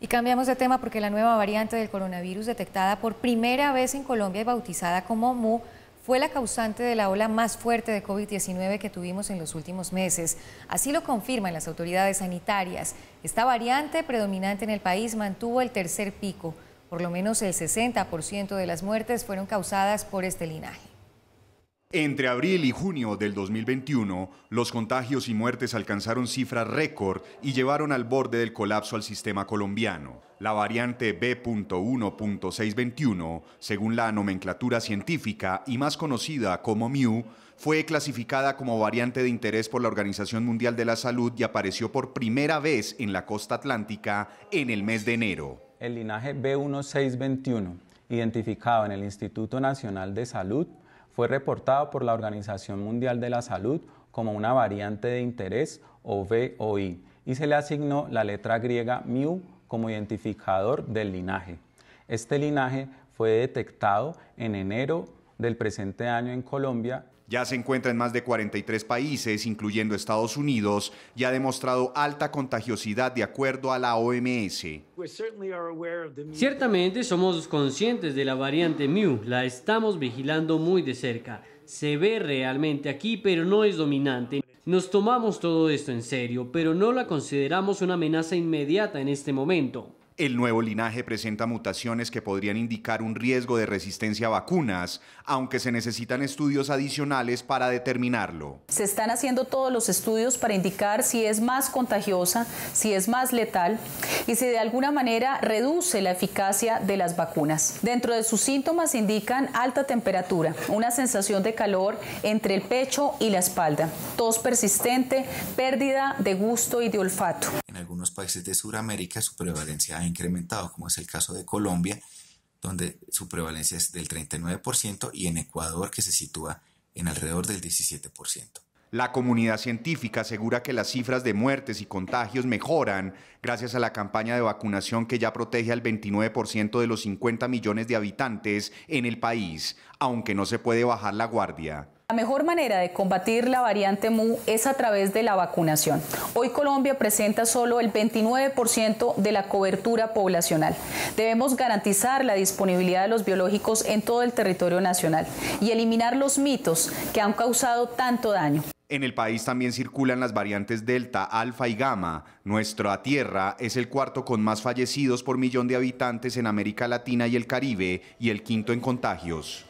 Y cambiamos de tema porque la nueva variante del coronavirus detectada por primera vez en Colombia y bautizada como MU fue la causante de la ola más fuerte de COVID-19 que tuvimos en los últimos meses. Así lo confirman las autoridades sanitarias. Esta variante predominante en el país mantuvo el tercer pico. Por lo menos el 60% de las muertes fueron causadas por este linaje. Entre abril y junio del 2021, los contagios y muertes alcanzaron cifras récord y llevaron al borde del colapso al sistema colombiano. La variante B.1.621, según la nomenclatura científica y más conocida como MIU, fue clasificada como variante de interés por la Organización Mundial de la Salud y apareció por primera vez en la costa atlántica en el mes de enero. El linaje B.1.621, identificado en el Instituto Nacional de Salud, fue reportado por la Organización Mundial de la Salud como una variante de interés o VOI y se le asignó la letra griega mu como identificador del linaje. Este linaje fue detectado en enero del presente año en Colombia. Ya se encuentra en más de 43 países, incluyendo Estados Unidos, y ha demostrado alta contagiosidad de acuerdo a la OMS. Ciertamente somos conscientes de la variante mu, la estamos vigilando muy de cerca. Se ve realmente aquí, pero no es dominante. Nos tomamos todo esto en serio, pero no la consideramos una amenaza inmediata en este momento. El nuevo linaje presenta mutaciones que podrían indicar un riesgo de resistencia a vacunas, aunque se necesitan estudios adicionales para determinarlo. Se están haciendo todos los estudios para indicar si es más contagiosa, si es más letal y si de alguna manera reduce la eficacia de las vacunas. Dentro de sus síntomas indican alta temperatura, una sensación de calor entre el pecho y la espalda, tos persistente, pérdida de gusto y de olfato algunos países de Sudamérica su prevalencia ha incrementado, como es el caso de Colombia, donde su prevalencia es del 39% y en Ecuador que se sitúa en alrededor del 17%. La comunidad científica asegura que las cifras de muertes y contagios mejoran gracias a la campaña de vacunación que ya protege al 29% de los 50 millones de habitantes en el país, aunque no se puede bajar la guardia. La mejor manera de combatir la variante MU es a través de la vacunación. Hoy Colombia presenta solo el 29% de la cobertura poblacional. Debemos garantizar la disponibilidad de los biológicos en todo el territorio nacional y eliminar los mitos que han causado tanto daño. En el país también circulan las variantes Delta, Alfa y Gamma. Nuestra tierra es el cuarto con más fallecidos por millón de habitantes en América Latina y el Caribe y el quinto en contagios.